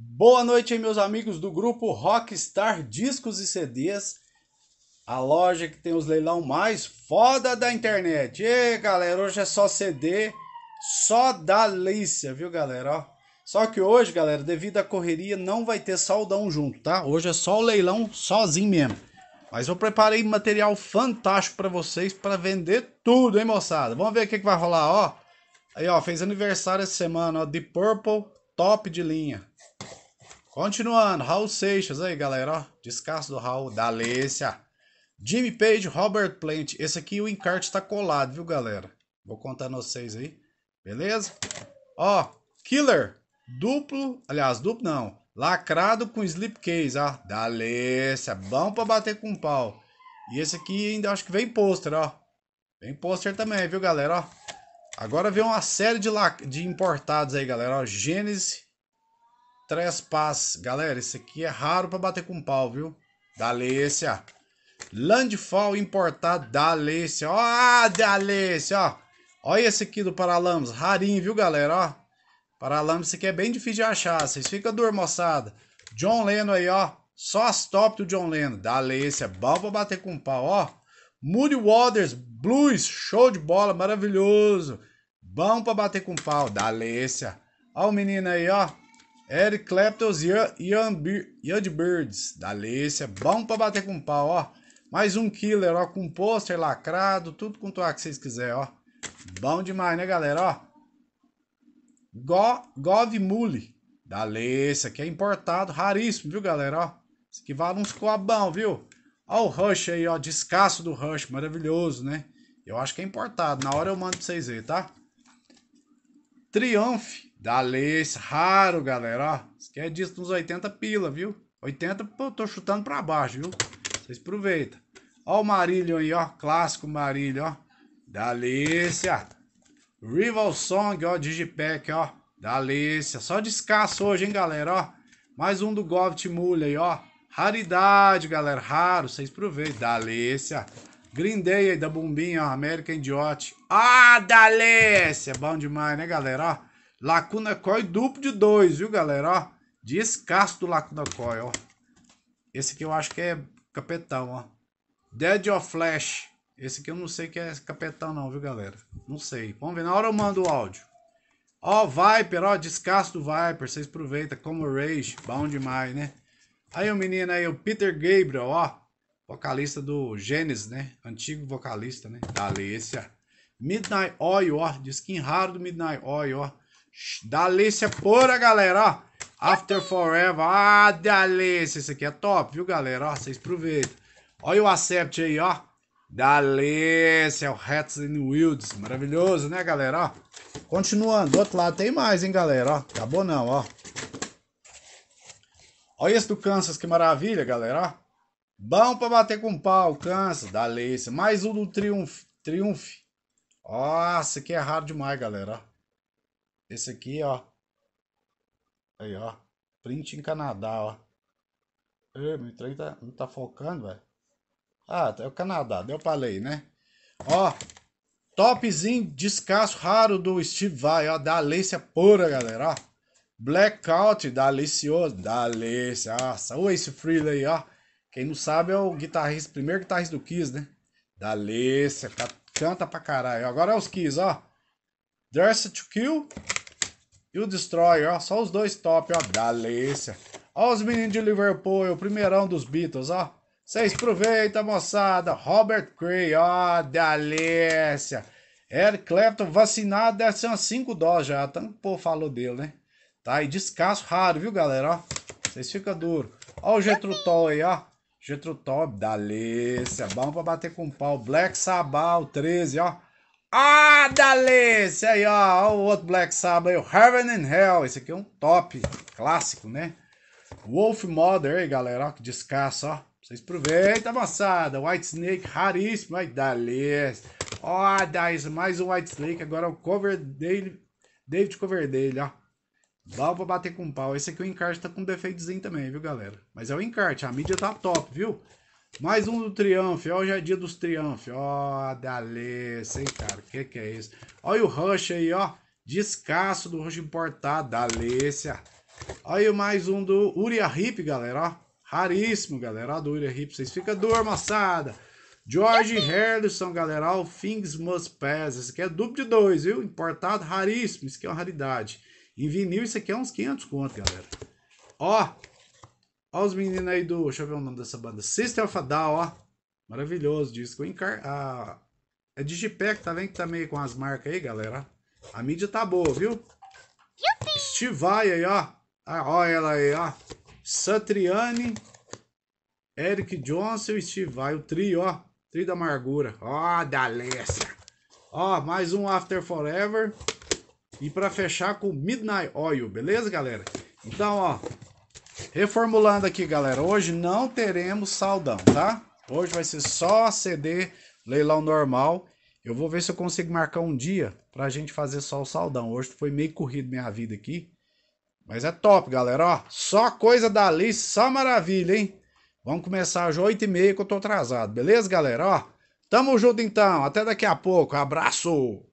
Boa noite, meus amigos do grupo Rockstar Discos e CDs, a loja que tem os leilão mais foda da internet. E galera, hoje é só CD, só dalícia, viu galera? Ó. Só que hoje, galera, devido à correria, não vai ter saldão junto, tá? Hoje é só o leilão sozinho mesmo. Mas eu preparei material fantástico para vocês para vender tudo, hein, moçada? Vamos ver o que, que vai rolar, ó. Aí, ó, fez aniversário essa semana, ó, de Purple, top de linha. Continuando, Raul Seixas aí, galera, ó. Descasso do Raul, da Alessia. Jimmy Page, Robert Plant. Esse aqui o encarte tá colado, viu, galera? Vou contar vocês aí, beleza? Ó, Killer, duplo, aliás, duplo não, lacrado com slipcase, ó, da Alessia, bom pra bater com pau. E esse aqui ainda acho que vem pôster, ó. Vem pôster também, viu, galera, ó. Agora vem uma série de, de importados aí, galera, ó, Gênesis Trespass. Galera, esse aqui é raro para bater com pau, viu? Dalêcia. Landfall importado Dalêcia. Ó, ah, Dalêcia, ó. Olha esse aqui do Paralamas. Rarinho, viu, galera? Ó. Paralamas, esse aqui é bem difícil de achar. Vocês ficam duro, moçada. John leno aí, ó. Só as top do John leno Dalêcia. Bom pra bater com pau, ó. Moody Waters. Blues. Show de bola. Maravilhoso. Bom pra bater com pau. Dalêcia. Ó o menino aí, ó. Eric Clapton e Birds, da Alicia. Bom pra bater com pau, ó. Mais um killer, ó, com pôster lacrado, tudo com toque que vocês quiserem, ó. Bom demais, né, galera, ó. Go, Gov Mule, da Alicia, que é importado, raríssimo, viu, galera, ó. Isso aqui vale uns coabão, viu? Ó o Rush aí, ó, descasso do Rush, maravilhoso, né? Eu acho que é importado, na hora eu mando pra vocês verem, tá? Triumph da Lace, raro, galera, ó. Isso quer disso uns 80 pila, viu? 80, pô, tô chutando pra baixo, viu? Vocês aproveitam. Ó o Marílio aí, ó. Clássico Marílio, ó. Da Alicia. Rival Song, ó. Digipack, ó. Da Alicia. Só descasso hoje, hein, galera, ó. Mais um do Gov't Mulher aí, ó. Raridade, galera. Raro. Vocês aproveitam. Da Alicia. Green Day da Bombinha, América Idiote. Ah, Dalece! É bom demais, né, galera? Ó, Lacuna Coil duplo de dois, viu, galera? Ó, descasso do Lacuna Coil, ó. Esse aqui eu acho que é capetão, ó. Dead of Flash. Esse aqui eu não sei que é capetão não, viu, galera? Não sei. Vamos ver, na hora eu mando o áudio. Ó, Viper, ó, descasso do Viper. Vocês aproveitam, como Rage. Bom demais, né? Aí o menino aí, o Peter Gabriel, ó vocalista do Genesis, né? Antigo vocalista, né? Da Alessia. Midnight Oil, ó. Skin raro do Midnight Oil, ó. Da Alessia pura, galera, ó. After Forever. Ah, da Alessia. esse aqui é top, viu, galera? Ó, vocês aproveitam. Olha o Accept aí, ó. Da Alessia, o Hats and Wilds. Maravilhoso, né, galera? Ó. Continuando. Do outro lado tem mais, hein, galera? Ó. Acabou não, ó. Olha esse do Kansas, que maravilha, galera, ó. Bom para bater com pau, cansa, dá Alice. Mais um do Triunf. Triunf. Nossa, aqui é raro demais, galera. Esse aqui, ó. Aí, ó. Print em Canadá, ó. Ei, meu trem tá, não tá focando, velho. Ah, é o Canadá, deu pra ler, né? Ó, topzinho, descasso raro do Steve Vai, ó, da Alessia pura, galera, ó. Blackout da Alicioso, da Alessia, olha esse Freely aí, ó. Quem não sabe é o guitarrista, primeiro guitarrista do Kiss, né? Da canta pra caralho. Agora é os Kiss, ó. Dress to Kill e o Destroyer, ó. Só os dois top, ó. Da Ó os meninos de Liverpool, o primeirão dos Beatles, ó. Vocês aproveitam, moçada. Robert Cray, ó. Da Alessia. Eric Clapton vacinado, deve ser umas 5 doses já. Tanto pô falou dele, né? Tá, e descasso raro, viu, galera? Ó, vocês ficam duro. Ó o Getro aí, ó. Getro Top, Dalícia, bom pra bater com pau. Black Sabal, 13, ó. Ah, Dalícia, aí, ó, ó. O outro Black Sabbath aí, o Heaven and Hell. Esse aqui é um top, clássico, né? Wolf Mother, aí, galera, ó, que descasso, ó. Vocês aproveitam, moçada. White Snake, raríssimo, aí, Dalícia. Ó, Dalícia, mais um White Snake. Agora é o cover dele, David Cover dele, ó. Lá eu bater com pau. Esse aqui o encarte tá com defeitozinho também, viu, galera? Mas é o encarte, a mídia tá top, viu? Mais um do Triumph, ó, hoje é dia dos Triumph, ó, Dalessa, hein, cara, que que é isso? Olha o Rush aí, ó, descasso do Rush importado, Dalessa. Olha mais um do Uria Hip, galera, ó, raríssimo, galera, ó, do Uria Hip, vocês ficam dor, moçada. George Harrison, galera, All Things Must Pass. Esse aqui é duplo de dois, viu? Importado, raríssimo. Isso aqui é uma raridade. Em vinil, isso aqui é uns 500 conto, galera. Ó, ó os meninos aí do... Deixa eu ver o nome dessa banda. Sister of a Down, ó. Maravilhoso disco. Encar... Ah, é Digipack, tá vendo que tá meio com as marcas aí, galera? A mídia tá boa, viu? Stivai aí, ó. Ah, ó ela aí, ó. Satriani, Eric Johnson e Steve Vai, o trio, ó. Trio da Amargura. Ó, oh, Dalécia. Ó, oh, mais um After Forever. E para fechar com Midnight Oil, beleza, galera? Então, ó. Reformulando aqui, galera. Hoje não teremos saldão, tá? Hoje vai ser só CD, leilão normal. Eu vou ver se eu consigo marcar um dia pra gente fazer só o saldão. Hoje foi meio corrido minha vida aqui. Mas é top, galera, ó. Só coisa dali, só maravilha, hein? Vamos começar às 8h30 que eu tô atrasado, beleza, galera? Ó, tamo junto então, até daqui a pouco, abraço!